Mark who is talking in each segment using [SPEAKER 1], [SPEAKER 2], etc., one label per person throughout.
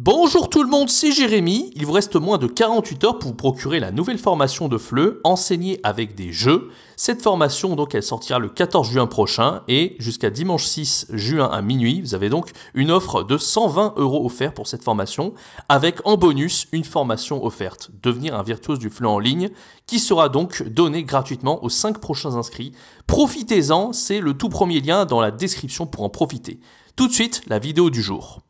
[SPEAKER 1] Bonjour tout le monde, c'est Jérémy. Il vous reste moins de 48 heures pour vous procurer la nouvelle formation de Fleu enseignée avec des jeux. Cette formation, donc, elle sortira le 14 juin prochain et jusqu'à dimanche 6 juin à minuit, vous avez donc une offre de 120 euros offerte pour cette formation, avec en bonus une formation offerte, devenir un virtuose du FLE en ligne, qui sera donc donnée gratuitement aux 5 prochains inscrits. Profitez-en, c'est le tout premier lien dans la description pour en profiter. Tout de suite, la vidéo du jour.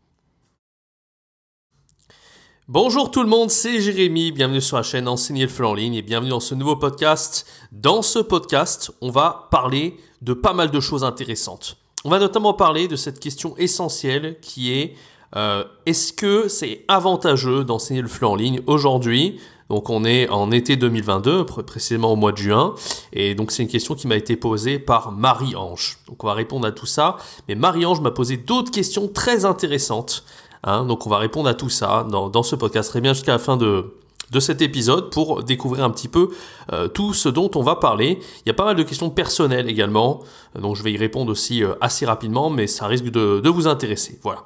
[SPEAKER 1] Bonjour tout le monde, c'est Jérémy, bienvenue sur la chaîne Enseigner le feu en ligne et bienvenue dans ce nouveau podcast. Dans ce podcast, on va parler de pas mal de choses intéressantes. On va notamment parler de cette question essentielle qui est euh, est-ce que c'est avantageux d'enseigner le feu en ligne aujourd'hui donc on est en été 2022, précisément au mois de juin, et donc c'est une question qui m'a été posée par Marie-Ange. Donc on va répondre à tout ça, mais Marie-Ange m'a posé d'autres questions très intéressantes Hein, donc on va répondre à tout ça dans, ce podcast. Très bien jusqu'à la fin de, cet épisode pour découvrir un petit peu euh, tout ce dont on va parler. Il y a pas mal de questions personnelles également, euh, donc je vais y répondre aussi euh, assez rapidement, mais ça risque de, vous intéresser. Voilà.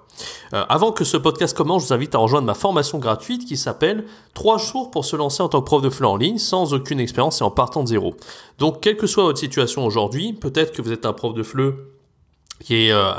[SPEAKER 1] avant que ce podcast commence, je vous invite à rejoindre ma formation gratuite qui s'appelle 3 jours pour se lancer en tant que prof de FLE en ligne sans aucune expérience et en partant de zéro. Donc quelle que soit votre situation aujourd'hui, peut-être que vous êtes un prof de FLE qui est, euh,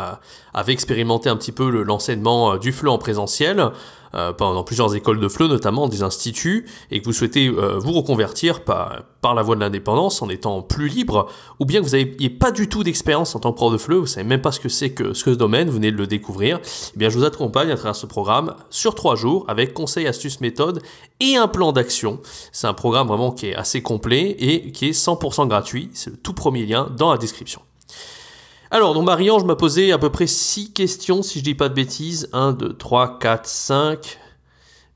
[SPEAKER 1] avait expérimenté un petit peu l'enseignement euh, du FLE en présentiel, euh, pendant plusieurs écoles de FLE notamment, des instituts, et que vous souhaitez euh, vous reconvertir par, par la voie de l'indépendance en étant plus libre, ou bien que vous n'ayez pas du tout d'expérience en tant que prof de FLE, vous ne savez même pas ce que c'est que ce, que ce domaine, vous venez de le découvrir, eh bien je vous accompagne à travers ce programme sur trois jours avec conseils, astuces, méthodes et un plan d'action. C'est un programme vraiment qui est assez complet et qui est 100% gratuit, c'est le tout premier lien dans la description. Alors, donc Marion, je m'a posé à peu près 6 questions, si je dis pas de bêtises. 1, 2, 3, 4, 5,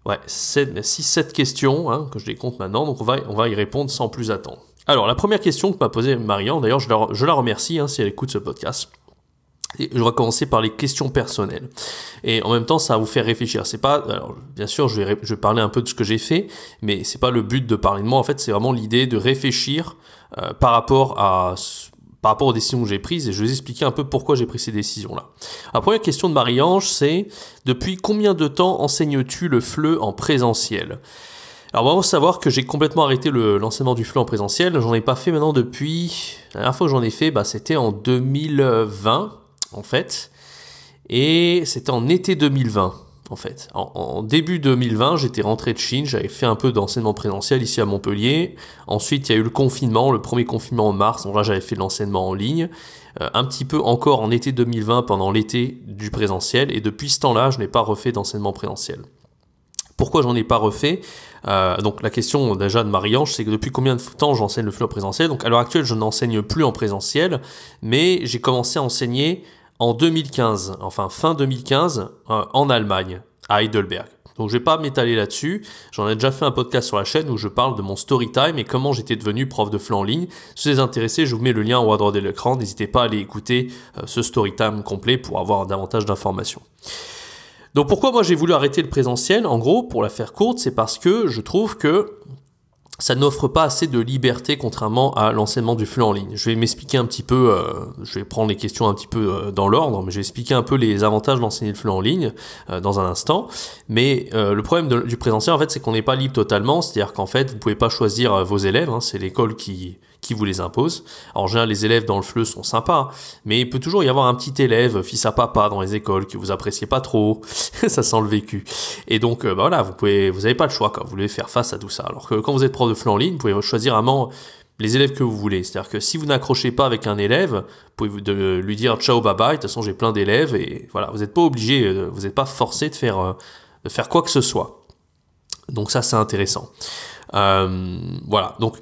[SPEAKER 1] ouais, 6, 7 questions, hein, que je les compte maintenant, donc on va, on va y répondre sans plus attendre. Alors, la première question que m'a posée Marianne, d'ailleurs, je la, remercie hein, si elle écoute ce podcast. je vais commencer par les questions personnelles. Et en même temps, ça va vous faire réfléchir. C'est pas, alors, bien sûr, je vais, parler un peu de ce que j'ai fait, mais c'est pas le but de parler de moi. En fait, c'est vraiment l'idée de réfléchir euh, par rapport à par rapport aux décisions que j'ai prises et je vais vous expliquer un peu pourquoi j'ai pris ces décisions-là. La première question de Marie-Ange, c'est depuis combien de temps enseignes-tu le FLE en présentiel alors, va savoir que j'ai complètement arrêté l'enseignement du FLE en présentiel. J'en ai pas fait maintenant depuis. La dernière fois que j'en ai fait, bah, c'était en 2020, en fait. Et c'était en été 2020 en fait. En, début 2020, j'étais rentré de Chine, j'avais fait un peu d'enseignement présentiel ici à Montpellier. Ensuite, il y a eu le confinement, le premier confinement en mars, donc là j'avais fait de l'enseignement en ligne. Euh, un petit peu encore en été 2020, pendant l'été du présentiel, et depuis ce temps-là, je n'ai pas refait d'enseignement présentiel. Pourquoi j'en ai pas refait euh, Donc la question déjà de Marie-Ange, c'est que depuis combien de temps j'enseigne le flot présentiel Donc à l'heure actuelle, je n'enseigne plus en présentiel, mais j'ai commencé à enseigner en 2015, enfin fin 2015, euh, en Allemagne, à Heidelberg. Donc je vais pas m'étaler là-dessus, j'en ai déjà fait un podcast sur la chaîne où je parle de mon story time et comment j'étais devenu prof de flanc en ligne. Si vous êtes intéressé, je vous mets le lien en haut à droite de l'écran, n'hésitez pas à aller écouter euh, ce story time complet pour avoir davantage d'informations. Donc pourquoi moi j'ai voulu arrêter le présentiel En gros, pour la faire courte, c'est parce que je trouve que ça n'offre pas assez de liberté contrairement à l'enseignement du flux en ligne. Je vais m'expliquer un petit peu, euh, je vais prendre les questions un petit peu euh, dans l'ordre, mais je vais expliquer un peu les avantages d'enseigner le flux en ligne euh, dans un instant. Mais le problème du présentiel, en fait, c'est qu'on n'est pas libre totalement, c'est-à-dire qu'en fait, vous pouvez pas choisir vos élèves, hein. c'est l'école qui, qui vous les impose. en général, les élèves dans le fleu sont sympas, mais il peut toujours y avoir un petit élève, fils à papa, dans les écoles, que vous appréciez pas trop. ça sent le vécu. Et donc, euh, bah voilà, vous pouvez, vous n'avez pas le choix quand vous voulez faire face à tout ça. Alors que quand vous êtes prof de FLE en ligne, vous pouvez choisir vraiment les élèves que vous voulez. C'est-à-dire que si vous n'accrochez pas avec un élève, vous pouvez lui dire ciao, bye bye, de toute façon j'ai plein d'élèves, et voilà, vous n'êtes pas obligé, euh, vous n'êtes pas forcé de faire, euh, de faire quoi que ce soit. Donc ça c'est intéressant. voilà, donc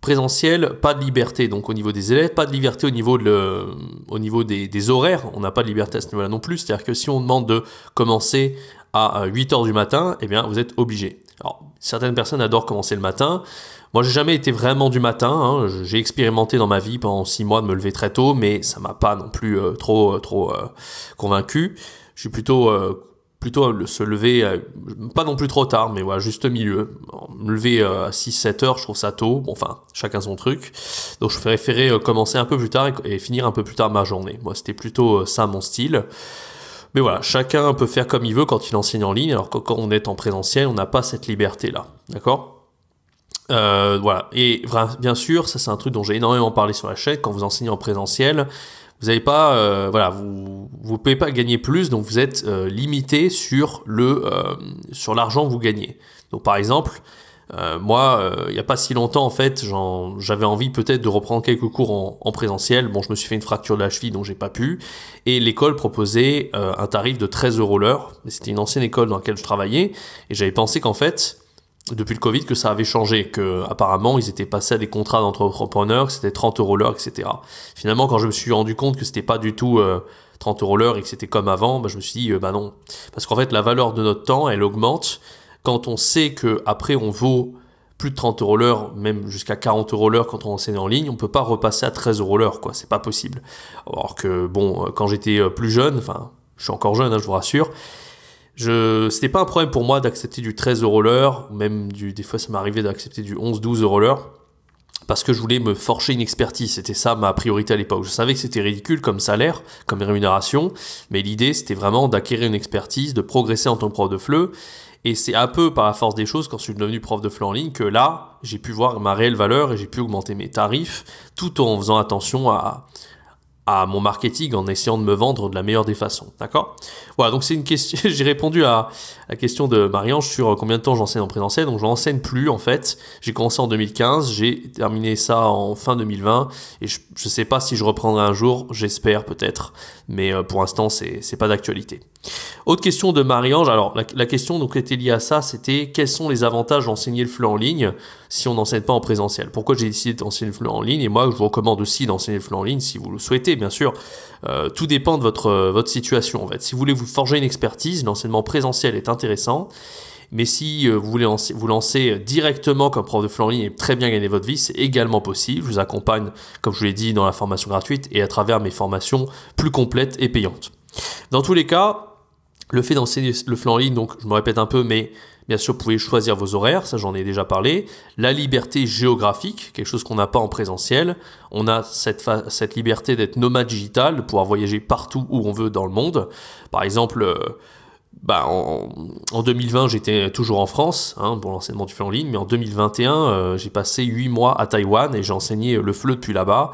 [SPEAKER 1] présentiel, pas de liberté donc au niveau des élèves, pas de liberté au niveau, au niveau des, horaires, on n'a pas de liberté à ce niveau-là non plus, c'est-à-dire que si on demande de commencer à 8h du matin, eh bien vous êtes obligé. Alors, certaines personnes adorent commencer le matin. Moi, j'ai jamais été vraiment du matin. Hein. J'ai expérimenté dans ma vie pendant six mois de me lever très tôt, mais ça m'a pas non plus euh, trop, euh, trop euh, convaincu. Je suis plutôt plutôt se lever, euh, pas non plus trop tard, mais voilà, juste milieu. Me lever euh, à 6-7 heures, je trouve ça tôt. Bon, enfin, chacun son truc. Donc, je préférais euh, commencer un peu plus tard et, finir un peu plus tard ma journée. Moi, c'était plutôt ça mon style. Mais voilà, chacun peut faire comme il veut quand il enseigne en ligne, alors que quand on est en présentiel, on n'a pas cette liberté-là. D'accord voilà. Et bien sûr, ça c'est un truc dont j'ai énormément parlé sur la chaîne. Quand vous enseignez en présentiel, vous n'avez pas, voilà, vous, vous ne pouvez pas gagner plus, donc vous êtes euh, limité sur le euh, sur l'argent que vous gagnez. Donc par exemple, euh, moi, il n'y a pas si longtemps en fait, j'avais envie peut-être de reprendre quelques cours en, présentiel. Bon, je me suis fait une fracture de la cheville, donc j'ai pas pu. Et l'école proposait un tarif de 13 euros l'heure. C'était une ancienne école dans laquelle je travaillais, et j'avais pensé qu'en fait, depuis le Covid que ça avait changé, que apparemment ils étaient passés à des contrats d'entrepreneurs, que c'était 30 euros l'heure, etc. Finalement, quand je me suis rendu compte que c'était pas du tout 30 euh, euros l'heure et que c'était comme avant, bah, je me suis dit ben bah non, parce qu'en fait la valeur de notre temps elle augmente quand on sait que après on vaut plus de 30 euros l'heure, même jusqu'à 40 euros l'heure quand on enseigne en ligne, on peut pas repasser à 13 euros l'heure, quoi, c'est pas possible. Alors que bon, quand j'étais euh, plus jeune, enfin, je suis encore jeune, hein, je vous rassure, je, c'était pas un problème pour moi d'accepter du 13 euros l'heure, même du, des fois ça m'arrivait d'accepter du 11, 12 euros l'heure, parce que je voulais me forger une expertise. C'était ça ma priorité à l'époque. Je savais que c'était ridicule comme salaire, comme rémunération, mais l'idée c'était vraiment d'acquérir une expertise, de progresser en tant que prof de FLE. Et c'est un peu par la force des choses, quand je suis devenu prof de FLE en ligne, que là, j'ai pu voir ma réelle valeur et j'ai pu augmenter mes tarifs, tout en faisant attention à, à mon marketing en essayant de me vendre de la meilleure des façons. D'accord Voilà, donc c'est une question. J'ai répondu à la question de Marie-Ange sur euh, combien de temps j'enseigne en présentiel. Donc, je n'enseigne plus en fait. J'ai commencé en 2015, j'ai terminé ça en fin 2020 et je ne sais pas si je reprendrai un jour. J'espère peut-être, mais euh, pour l'instant, ce n'est pas d'actualité. Autre question de Marie-Ange. Alors, la, question donc était liée à ça. C'était quels sont les avantages d'enseigner le flux en ligne si on n'enseigne pas en présentiel. Pourquoi j'ai décidé d'enseigner le flanc en ligne Et moi, je vous recommande aussi d'enseigner le flanc en ligne si vous le souhaitez, bien sûr. Euh, tout dépend de votre, euh, votre situation, en fait. Si vous voulez vous forger une expertise, l'enseignement présentiel est intéressant. Mais si euh, vous voulez vous lancer directement comme prof de flanc en ligne et très bien gagner votre vie, c'est également possible. Je vous accompagne, comme je l'ai dit, dans la formation gratuite et à travers mes formations plus complètes et payantes. Dans tous les cas, le fait d'enseigner le flanc en ligne, donc je me répète un peu, mais Bien sûr, vous pouvez choisir vos horaires, ça j'en ai déjà parlé. La liberté géographique, quelque chose qu'on n'a pas en présentiel. On a cette, liberté d'être nomade digital, de pouvoir voyager partout où on veut dans le monde. Par exemple, euh, bah, en, en 2020, j'étais toujours en France. Hein, bon, l'enseignement du fait en ligne, mais en 2021, euh, j'ai passé 8 mois à Taïwan et j'ai enseigné le fleu depuis là-bas.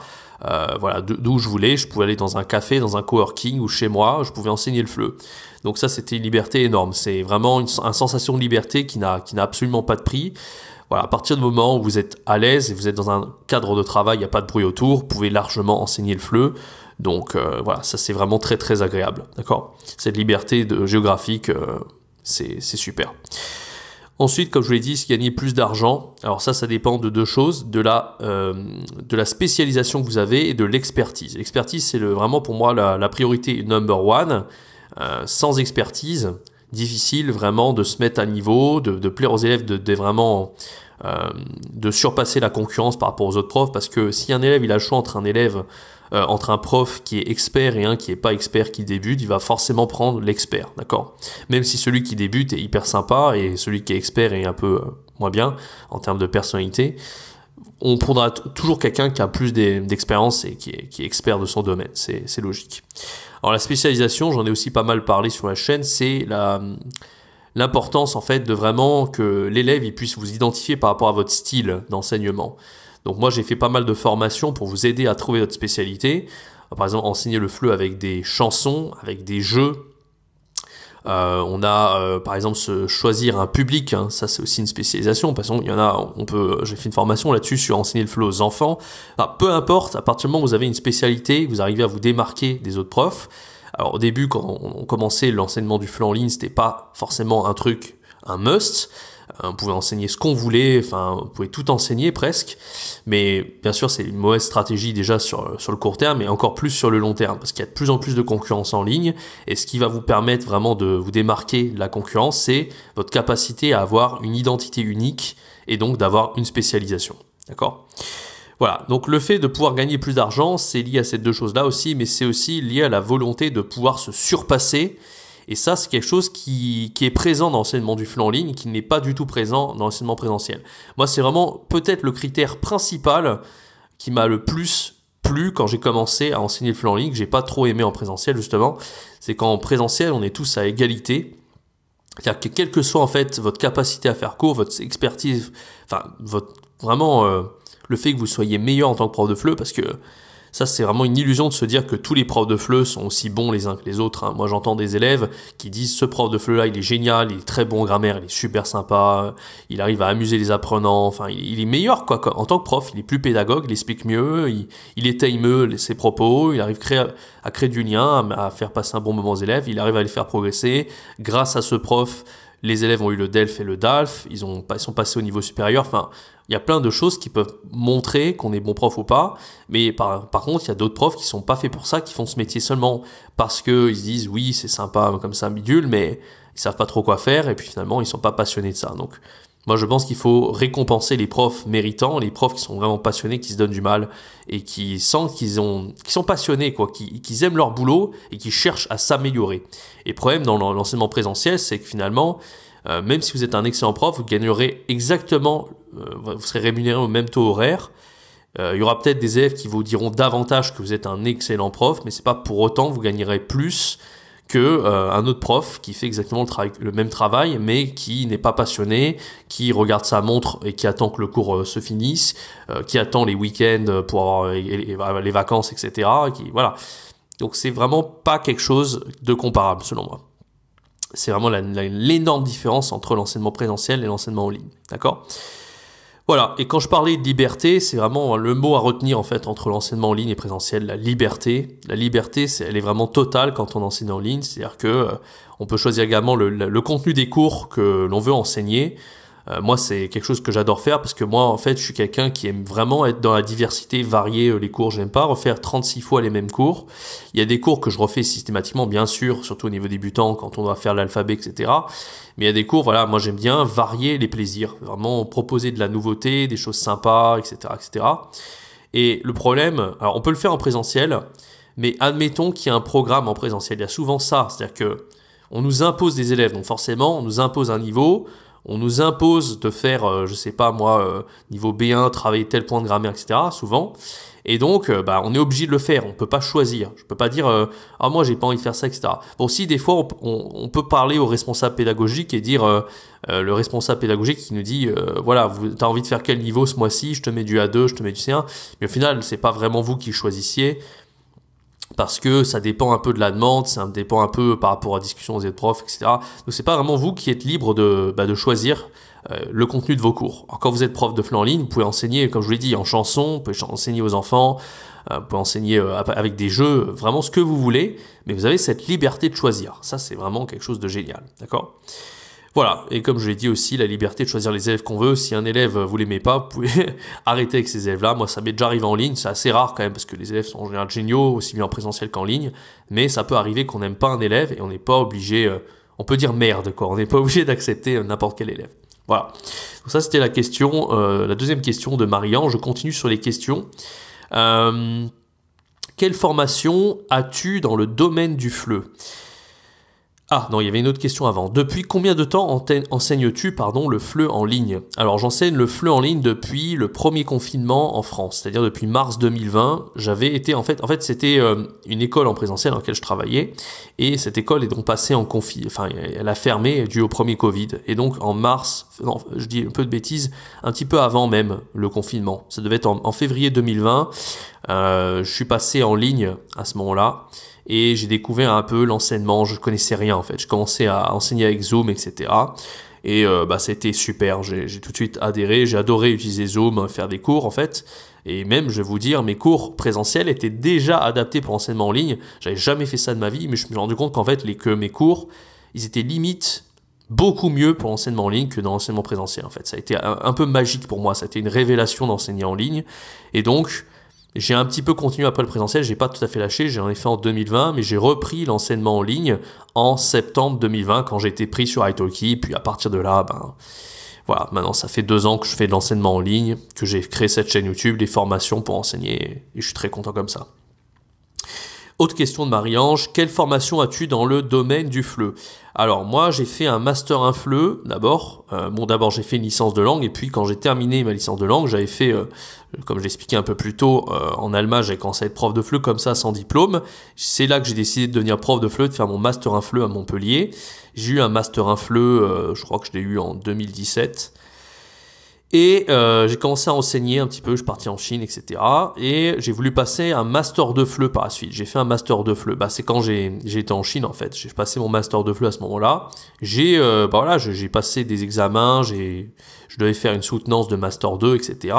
[SPEAKER 1] Euh, voilà, d'où je voulais, je pouvais aller dans un café, dans un coworking ou chez moi, je pouvais enseigner le fleu. Donc ça, c'était une liberté énorme. C'est vraiment une, sensation de liberté qui n'a absolument pas de prix. Voilà, à partir du moment où vous êtes à l'aise et vous êtes dans un cadre de travail, il n'y a pas de bruit autour, vous pouvez largement enseigner le fleu. Donc euh, voilà, ça c'est vraiment très très agréable, d'accord Cette liberté de, géographique, euh, c'est super. Ensuite, comme je vous l'ai dit, gagner plus d'argent. Alors ça, ça dépend de deux choses, de la, euh, spécialisation que vous avez et de l'expertise. L'expertise, c'est vraiment pour moi la, priorité number one. sans expertise, difficile vraiment de se mettre à niveau, de, plaire aux élèves, de, vraiment de surpasser la concurrence par rapport aux autres profs, parce que si un élève il a le choix entre un élève euh, entre un prof qui est expert et un qui n'est pas expert qui débute, il va forcément prendre l'expert, d'accord Même si celui qui débute est hyper sympa et celui qui est expert est un peu euh, moins bien en termes de personnalité, on prendra toujours quelqu'un qui a plus d'expérience et qui est, qui est, expert de son domaine, c'est logique. Alors la spécialisation, j'en ai aussi pas mal parlé sur la chaîne, c'est la l'importance en fait de vraiment que l'élève il puisse vous identifier par rapport à votre style d'enseignement. Donc moi j'ai fait pas mal de formations pour vous aider à trouver votre spécialité. Euh, par exemple, enseigner le FLE avec des chansons, avec des jeux, euh, on a euh, par exemple se choisir un public, hein. ça c'est aussi une spécialisation. Parce qu'il y en a, on peut, j'ai fait une formation là-dessus sur enseigner le FLE aux enfants. peu importe, à partir du moment où vous avez une spécialité, vous arrivez à vous démarquer des autres profs. Alors au début, quand on commençait l'enseignement du FLE en ligne, c'était pas forcément un truc, un must. Euh, on pouvait enseigner ce qu'on voulait, enfin, on pouvait tout enseigner presque. Mais bien sûr, c'est une mauvaise stratégie déjà sur, sur le court terme et encore plus sur le long terme, parce qu'il y a de plus en plus de concurrence en ligne. Et ce qui va vous permettre vraiment de vous démarquer de la concurrence, c'est votre capacité à avoir une identité unique et donc d'avoir une spécialisation. D'accord voilà, donc le fait de pouvoir gagner plus d'argent, c'est lié à ces deux choses-là aussi, mais c'est aussi lié à la volonté de pouvoir se surpasser et ça, c'est quelque chose qui, est présent dans l'enseignement du flanc en ligne, qui n'est pas du tout présent dans l'enseignement présentiel. Moi, c'est vraiment peut-être le critère principal qui m'a le plus plu quand j'ai commencé à enseigner le flanc en ligne, que j'ai pas trop aimé en présentiel justement, c'est qu'en présentiel, on est tous à égalité. C'est-à-dire que quelle que soit en fait votre capacité à faire cours, votre expertise, enfin votre vraiment euh, le fait que vous soyez meilleur en tant que prof de FLE, parce que ça, c'est vraiment une illusion de se dire que tous les profs de FLE sont aussi bons les uns que les autres. Hein. Moi, j'entends des élèves qui disent ce prof de FLE là, il est génial, il est très bon en grammaire, il est super sympa, il arrive à amuser les apprenants. Enfin, il, est meilleur quoi. En tant que prof, il est plus pédagogue, il explique mieux, il, il étaye mieux ses propos, il arrive créer, à créer du lien, à faire passer un bon moment aux élèves, il arrive à les faire progresser. Grâce à ce prof, les élèves ont eu le DELF et le DALF, ils, ont, sont passés au niveau supérieur, enfin, il y a plein de choses qui peuvent montrer qu'on est bon prof ou pas, mais par, contre, il y a d'autres profs qui sont pas faits pour ça, qui font ce métier seulement parce qu'ils se disent oui, c'est sympa comme ça, bidule, mais ils savent pas trop quoi faire, et puis finalement, ils sont pas passionnés de ça. Donc, moi, je pense qu'il faut récompenser les profs méritants, les profs qui sont vraiment passionnés, qui se donnent du mal et qui sentent qu'ils ont, sont passionnés, quoi, qui, aiment leur boulot et qui cherchent à s'améliorer. Et le problème dans l'enseignement présentiel, c'est que finalement, euh, même si vous êtes un excellent prof, vous gagnerez exactement, euh, vous serez rémunéré au même taux horaire. Euh, il y aura peut-être des élèves qui vous diront davantage que vous êtes un excellent prof, mais ce c'est pas pour autant que vous gagnerez plus que euh, un autre prof qui fait exactement le, même travail mais qui n'est pas passionné, qui regarde sa montre et qui attend que le cours euh, se finisse, euh, qui attend les week-ends pour avoir les, vacances, etc. Qui, voilà. Donc c'est vraiment pas quelque chose de comparable selon moi. C'est vraiment l'énorme différence entre l'enseignement présentiel et l'enseignement en ligne. D'accord voilà, et quand je parlais de liberté, c'est vraiment le mot à retenir en fait entre l'enseignement en ligne et présentiel, la liberté. La liberté, elle est vraiment totale quand on enseigne en ligne, c'est-à-dire que euh, on peut choisir également le contenu des cours que l'on veut enseigner, euh, moi, c'est quelque chose que j'adore faire parce que moi, en fait, je suis quelqu'un qui aime vraiment être dans la diversité, varier euh, les cours. J'aime pas refaire 36 fois les mêmes cours. Il y a des cours que je refais systématiquement, bien sûr, surtout au niveau débutant, quand on doit faire l'alphabet, etc. Mais il y a des cours, voilà, moi j'aime bien varier les plaisirs, vraiment proposer de la nouveauté, des choses sympas, etc., etc. Et le problème, alors on peut le faire en présentiel, mais admettons qu'il y a un programme en présentiel. Il y a souvent ça, c'est-à-dire que on nous impose des élèves, donc forcément, on nous impose un niveau, on nous impose de faire, je euh, je sais pas moi, euh, niveau B1, travailler tel point de grammaire, etc. Souvent. Et donc, euh, bah, on est obligé de le faire. On peut pas choisir. Je peux pas dire, ah moi j'ai pas envie de faire ça, etc. Bon, si des fois on, peut parler au responsable pédagogique et dire, le responsable pédagogique qui nous dit, voilà, tu as envie de faire quel niveau ce mois-ci, je te mets du A2, je te mets du C1. Mais au final, c'est pas vraiment vous qui choisissiez parce que ça dépend un peu de la demande, ça dépend un peu par rapport à la discussion aux profs, etc. Donc c'est pas vraiment vous qui êtes libre de, bah, choisir euh, le contenu de vos cours. quand vous êtes prof de flanc en ligne, vous pouvez enseigner, comme je vous l'ai dit, en chanson, vous pouvez enseigner aux enfants, euh, vous pouvez enseigner euh, avec des jeux, vraiment ce que vous voulez, mais vous avez cette liberté de choisir. Ça c'est vraiment quelque chose de génial, d'accord voilà, et comme je l'ai dit aussi, la liberté de choisir les élèves qu'on veut. Si un élève, euh, vous l'aimez pas, vous pouvez arrêter avec ces élèves-là. Moi, ça m'est déjà arrivé en ligne, c'est assez rare quand même, parce que les élèves sont en général géniaux, aussi bien en présentiel qu'en ligne, mais ça peut arriver qu'on n'aime pas un élève et on n'est pas obligé, euh, on peut dire merde, quoi. On n'est pas obligé d'accepter euh, n'importe quel élève. Voilà. Donc ça, c'était la question, la deuxième question de Marianne. Je continue sur les questions. quelle formation as-tu dans le domaine du FLE ah non, il y avait une autre question avant. Depuis combien de temps enseignes-tu pardon le FLE en ligne Alors j'enseigne le FLE en ligne depuis le premier confinement en France, c'est-à-dire depuis mars 2020. J'avais été en fait, en fait c'était euh, une école en présentiel dans laquelle je travaillais et cette école est donc passée en confinement, enfin elle a fermé dû au premier Covid et donc en mars, je dis un peu de bêtises, un petit peu avant même le confinement. Ça devait être en, février 2020. Euh, je suis passé en ligne à ce moment-là et j'ai découvert un peu l'enseignement, je connaissais rien en fait, je commençais à enseigner avec Zoom, etc. Et euh, bah, c'était super, j'ai tout de suite adhéré, j'ai adoré utiliser Zoom, euh, faire des cours en fait. Et même, je vais vous dire, mes cours présentiels étaient déjà adaptés pour enseignement en ligne. J'avais jamais fait ça de ma vie, mais je me suis rendu compte qu'en fait, les, que mes cours, ils étaient limite beaucoup mieux pour l'enseignement en ligne que dans l'enseignement présentiel en fait. Ça a été un, peu magique pour moi, ça a été une révélation d'enseigner en ligne. Et donc, j'ai un petit peu continué après le présentiel, j'ai pas tout à fait lâché, j'en ai fait en 2020, mais j'ai repris l'enseignement en ligne en septembre 2020 quand j'ai été pris sur Italki, puis à partir de là, ben voilà, maintenant ça fait deux ans que je fais de l'enseignement en ligne, que j'ai créé cette chaîne YouTube, des formations pour enseigner, et je suis très content comme ça. Autre question de Marie-Ange, quelle formation as-tu dans le domaine du fleu Alors moi j'ai fait un master in fleu d'abord. Euh, bon d'abord j'ai fait une licence de langue et puis quand j'ai terminé ma licence de langue j'avais fait, euh, comme je l'expliquais un peu plus tôt, euh, en Allemagne j'ai commencé à être prof de fleu comme ça sans diplôme. C'est là que j'ai décidé de devenir prof de fleu, de faire mon master in fleu à Montpellier. J'ai eu un master in fleu. je crois que je l'ai eu en 2017. Et euh, j'ai commencé à enseigner un petit peu, je suis parti en Chine, etc. Et j'ai voulu passer un master de fleu par la suite. J'ai fait un master de fleu. Bah, c'est quand j'ai été en Chine en fait. J'ai passé mon master de fleu à ce moment-là. J'ai euh, bah, j'ai passé des examens, je devais faire une soutenance de master 2, etc.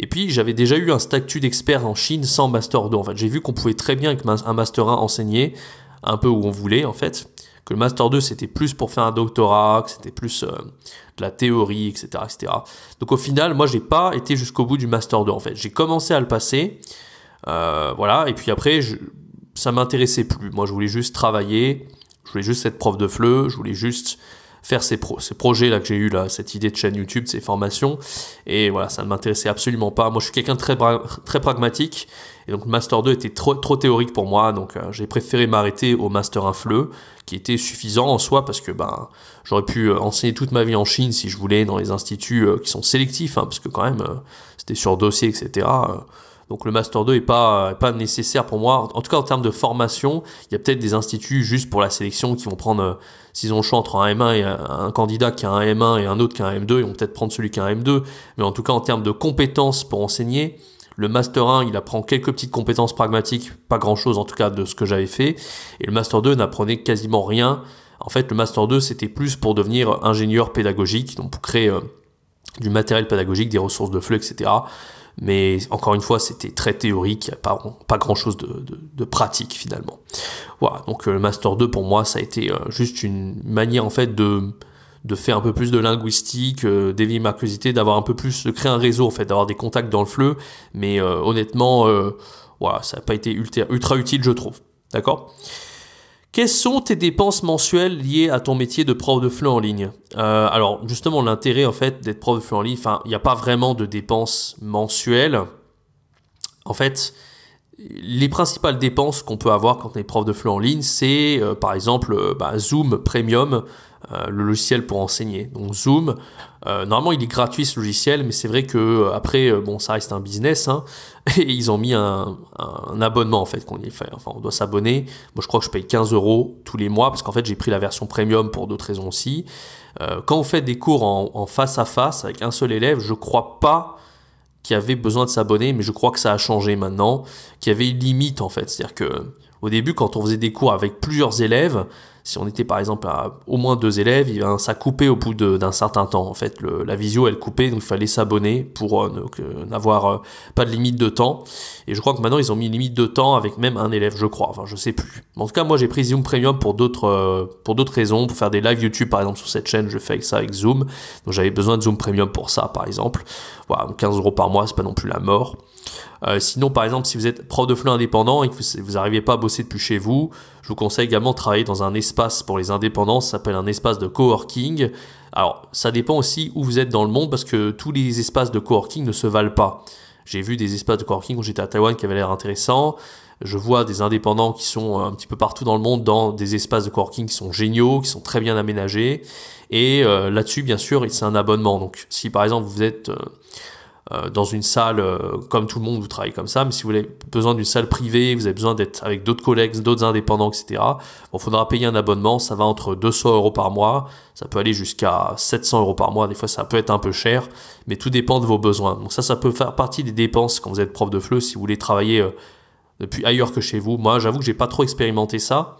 [SPEAKER 1] Et puis j'avais déjà eu un statut d'expert en Chine sans master 2. En fait, j'ai vu qu'on pouvait très bien avec un master 1 enseigner un peu où on voulait en fait que le Master 2 c'était plus pour faire un doctorat, que c'était plus euh, de la théorie, etc., etc. Donc au final, moi j'ai pas été jusqu'au bout du Master 2 en fait. J'ai commencé à le passer, euh, voilà, et puis après ça ça m'intéressait plus. Moi je voulais juste travailler, je voulais juste être prof de FLE, je voulais juste faire ces, pro ces projets là que j'ai eu là, cette idée de chaîne YouTube, ces formations. Et voilà, ça ne m'intéressait absolument pas. Moi, je suis quelqu'un de très, très pragmatique. Et donc, le Master 2 était trop, trop théorique pour moi. Donc, euh, j'ai préféré m'arrêter au Master 1 FLE, qui était suffisant en soi parce que ben, j'aurais pu euh, enseigner toute ma vie en Chine si je voulais, dans les instituts euh, qui sont sélectifs, hein, parce que quand même, c'était sur dossier, etc. Donc le Master 2 n'est pas, pas nécessaire pour moi. En tout cas, en termes de formation, il y a peut-être des instituts juste pour la sélection qui vont prendre S'ils ont le choix entre un M1 et un candidat qui a un M1 et un autre qui a un M2, ils vont peut-être prendre celui qui a un M2. Mais en tout cas, en termes de compétences pour enseigner, le Master 1, il apprend quelques petites compétences pragmatiques, pas grand-chose en tout cas de ce que j'avais fait. Et le Master 2 n'apprenait quasiment rien. En fait, le Master 2, c'était plus pour devenir ingénieur pédagogique, donc pour créer euh, du matériel pédagogique, des ressources de flux, etc mais encore une fois, c'était très théorique, pas, pas grand-chose de, pratique finalement. Voilà, donc euh, le Master 2 pour moi, ça a été euh, juste une manière en fait de faire un peu plus de linguistique, euh, d'éviter ma curiosité, d'avoir un peu plus, de créer un réseau en fait, d'avoir des contacts dans le fleu. Mais honnêtement, voilà, ça n'a pas été ultra, utile, je trouve. D'accord quelles sont tes dépenses mensuelles liées à ton métier de prof de FLE en ligne euh, Alors justement l'intérêt en fait d'être prof de FLE en ligne, enfin il n'y a pas vraiment de dépenses mensuelles. En fait, les principales dépenses qu'on peut avoir quand on est prof de FLE en ligne, c'est euh, par exemple euh, bah, Zoom Premium euh, le logiciel pour enseigner. Donc Zoom, euh, normalement il est gratuit ce logiciel, mais c'est vrai que euh, après bon ça reste un business hein. et ils ont mis un, abonnement en fait qu'on y fait. Enfin on doit s'abonner. Moi je crois que je paye 15 euros tous les mois parce qu'en fait j'ai pris la version premium pour d'autres raisons aussi. quand on fait des cours en, face à face avec un seul élève, je crois pas qu'il y avait besoin de s'abonner, mais je crois que ça a changé maintenant, qu'il y avait une limite en fait, c'est-à-dire que au début quand on faisait des cours avec plusieurs élèves si on était par exemple à au moins deux élèves, ça coupait au bout d'un certain temps. En fait, la visio, elle coupait, donc il fallait s'abonner pour euh, n'avoir euh, pas de limite de temps. Et je crois que maintenant, ils ont mis une limite de temps avec même un élève, je crois. Enfin, je sais plus. En tout cas, moi, j'ai pris Zoom Premium euh, pour d'autres raisons, pour faire des lives YouTube, par exemple, sur cette chaîne, je fais ça avec Zoom. Donc j'avais besoin de Zoom Premium pour ça, par exemple. Voilà, 15 euros par mois, c'est pas non plus la mort. Euh, sinon, par exemple, si vous êtes prof de flux indépendant et que vous n'arrivez pas à bosser depuis chez vous, je vous conseille également de travailler dans un espace pour les indépendants, ça s'appelle un espace de coworking. Alors, ça dépend aussi où vous êtes dans le monde parce que tous les espaces de coworking ne se valent pas. J'ai vu des espaces de coworking où j'étais à Taïwan qui avaient l'air intéressant. Je vois des indépendants qui sont euh, un petit peu partout dans le monde dans des espaces de coworking qui sont géniaux, qui sont très bien aménagés. Et euh, là-dessus, bien sûr, c'est un abonnement. Donc, si par exemple vous êtes euh, dans une salle euh, comme tout le monde, vous travaillez comme ça, mais si vous avez besoin d'une salle privée, vous avez besoin d'être avec d'autres collègues, d'autres indépendants, etc., il faudra payer un abonnement, ça va entre 200 euros par mois, ça peut aller jusqu'à 700 euros par mois, des fois ça peut être un peu cher, mais tout dépend de vos besoins. Donc ça, ça peut faire partie des dépenses quand vous êtes prof de FLE, si vous voulez travailler euh, depuis ailleurs que chez vous. Moi, j'avoue que j'ai pas trop expérimenté ça,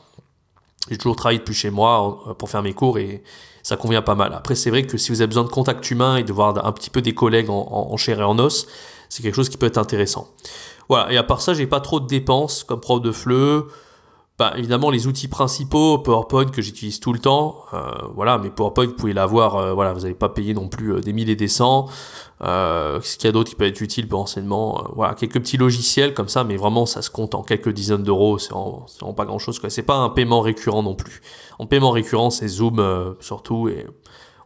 [SPEAKER 1] j'ai toujours travaillé depuis chez moi pour faire mes cours et ça convient pas mal. Après, c'est vrai que si vous avez besoin de contact humain et de voir un petit peu des collègues en, chair et en os, c'est quelque chose qui peut être intéressant. Voilà, et à part ça, j'ai pas trop de dépenses comme prof de fleu bah, évidemment, les outils principaux, PowerPoint que j'utilise tout le temps, euh, voilà, mais PowerPoint, vous pouvez l'avoir, euh, voilà, vous n'avez pas payé non plus euh, des milliers et des cents. ce qu'il y a d'autre qui peut être utile pour ben, enseignement, voilà, quelques petits logiciels comme ça, mais vraiment, ça se compte en quelques dizaines d'euros, c'est vraiment, pas grand chose, quoi. C'est pas un paiement récurrent non plus. En paiement récurrent, c'est Zoom surtout, et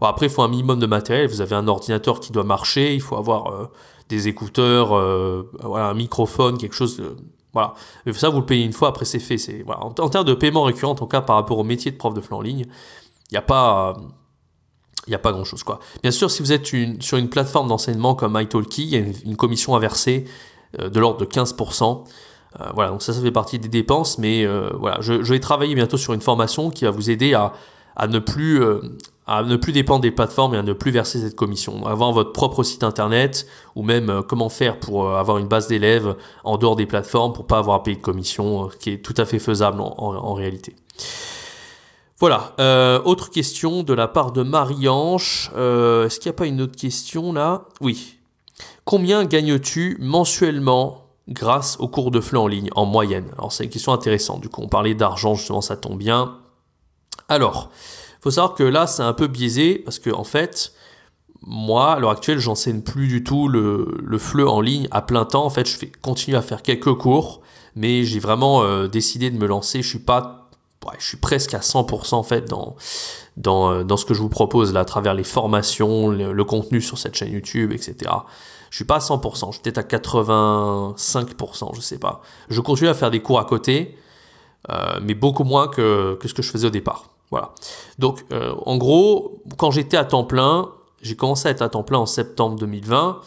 [SPEAKER 1] après, il faut un minimum de matériel, vous avez un ordinateur qui doit marcher, il faut avoir des écouteurs, voilà, un microphone, quelque chose. De voilà. Mais ça, vous le payez une fois, après c'est fait. C'est, en, termes de paiement récurrent, en tout cas par rapport au métier de prof de flanc en ligne, il n'y a pas... il a pas grand chose quoi. Bien sûr, si vous êtes sur une plateforme d'enseignement comme italki, il y a une, commission à verser euh, de l'ordre de 15%. Euh, voilà, donc ça, ça fait partie des dépenses, mais euh, voilà, je, vais travailler bientôt sur une formation qui va vous aider à, à ne plus à ne plus dépendre des plateformes et à ne plus verser cette commission. Avoir votre propre site internet ou même euh, comment faire pour euh, avoir une base d'élèves en dehors des plateformes pour pas avoir à payer de commission, euh, qui est tout à fait faisable en, réalité. Voilà. autre question de la part de marie anne Est-ce qu'il n'y a pas une autre question là Oui. Combien gagnes-tu mensuellement grâce aux cours de flanc en ligne, en moyenne Alors c'est une question intéressante. Du coup, on parlait d'argent, justement, ça tombe bien. Alors, faut savoir que là, c'est un peu biaisé parce que en fait, moi, à l'heure actuelle, j'enseigne plus du tout le, le FLE en ligne à plein temps. En fait, je fais, continue à faire quelques cours, mais j'ai vraiment euh, décidé de me lancer. Je suis pas, je suis presque à 100% en fait dans, dans, euh, dans, ce que je vous propose là, à travers les formations, le, contenu sur cette chaîne YouTube, etc. Je suis pas à 100%, je suis peut-être à 85%, je sais pas. Je continue à faire des cours à côté, euh, mais beaucoup moins que, que ce que je faisais au départ. Voilà. Donc, euh, en gros, quand j'étais à temps plein, j'ai commencé à être à temps plein en septembre 2020.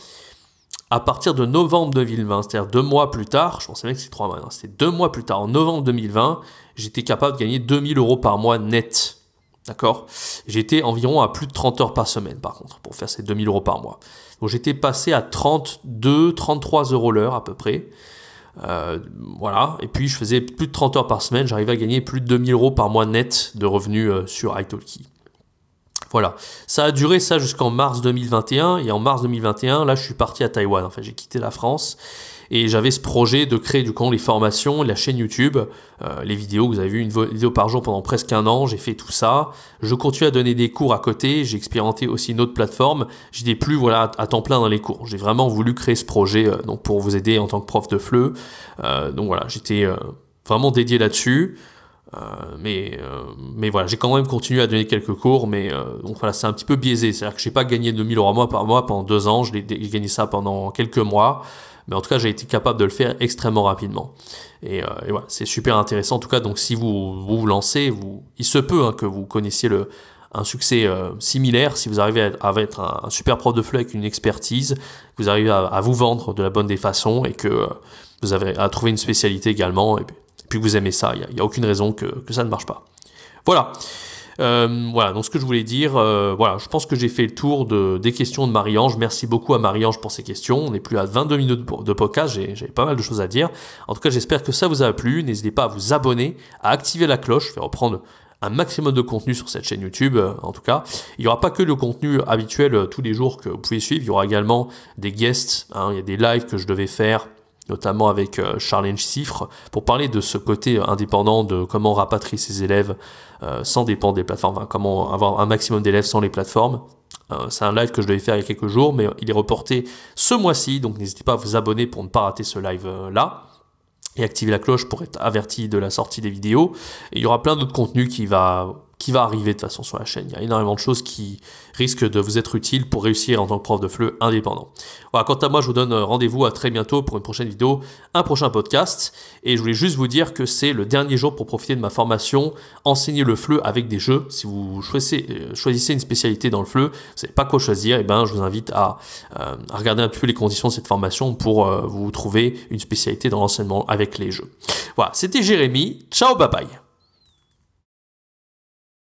[SPEAKER 1] À partir de novembre 2020, c'est-à-dire deux mois plus tard, je pensais même que c'est trois mois, hein, c'était deux mois plus tard, en novembre 2020, j'étais capable de gagner 2000 euros par mois net. D'accord J'étais environ à plus de 30 heures par semaine, par contre, pour faire ces 2000 euros par mois. Donc j'étais passé à 32, 33 euros l'heure à peu près. Euh, voilà. Et puis, je faisais plus de 30 heures par semaine. J'arrivais à gagner plus de 2000 euros par mois net de revenus euh, sur Italki. Voilà, ça a duré ça jusqu'en mars 2021, et en mars 2021, là, je suis parti à Taïwan, enfin, j'ai quitté la France, et j'avais ce projet de créer du coup les formations, la chaîne YouTube, euh, les vidéos, vous avez vu une vidéo par jour pendant presque un an, j'ai fait tout ça, je continue à donner des cours à côté, j'ai expérimenté aussi une autre plateforme, j'étais plus voilà à temps plein dans les cours, j'ai vraiment voulu créer ce projet euh, donc pour vous aider en tant que prof de FLE, euh, donc voilà, j'étais vraiment dédié là-dessus, euh, mais, euh, mais voilà, j'ai quand même continué à donner quelques cours, mais euh, donc voilà, c'est un petit peu biaisé. C'est-à-dire que j'ai pas gagné 2000 euros par mois pendant deux ans, j'ai gagné ça pendant quelques mois, mais en tout cas, j'ai été capable de le faire extrêmement rapidement. Et, voilà, c'est super intéressant. En tout cas, donc si vous vous, lancez, vous, il se peut hein, que vous connaissiez le, un succès similaire si vous arrivez à, être un, super prof de flux avec une expertise, vous arrivez à, vous vendre de la bonne des façons et que vous avez à trouver une spécialité également. Et puis, puis vous aimez ça, il n'y a, aucune raison que, ça ne marche pas. Voilà. Euh, voilà, donc ce que je voulais dire, euh, voilà, je pense que j'ai fait le tour de, des questions de Marie-Ange. Merci beaucoup à Marie-Ange pour ces questions. On n'est plus à 22 minutes de, podcast, j'ai pas mal de choses à dire. En tout cas, j'espère que ça vous a plu. N'hésitez pas à vous abonner, à activer la cloche. Je vais reprendre un maximum de contenu sur cette chaîne YouTube, euh, en tout cas. Il n'y aura pas que le contenu habituel tous les jours que vous pouvez suivre. Il y aura également des guests. Hein. il y a des lives que je devais faire notamment avec euh, Challenge Chiffre, pour parler de ce côté euh, indépendant, de comment rapatrier ses élèves euh, sans dépendre des plateformes, comment avoir un maximum d'élèves sans les plateformes. c'est un live que je devais faire il y a quelques jours, mais il est reporté ce mois-ci, donc n'hésitez pas à vous abonner pour ne pas rater ce live-là et activer la cloche pour être averti de la sortie des vidéos. il y aura plein d'autres contenus qui va qui va arriver de toute façon sur la chaîne. Il y a énormément de choses qui risquent de vous être utiles pour réussir en tant que prof de FLE indépendant. Voilà, quant à moi, je vous donne euh, rendez-vous à très bientôt pour une prochaine vidéo, un prochain podcast. Et je voulais juste vous dire que c'est le dernier jour pour profiter de ma formation Enseigner le FLE avec des jeux. Si vous choisissez, euh, une spécialité dans le FLE, vous ne savez pas quoi choisir, et eh ben, je vous invite à, euh, regarder un peu les conditions de cette formation pour vous trouver une spécialité dans l'enseignement avec les jeux. Voilà, c'était Jérémy. Ciao, bye bye.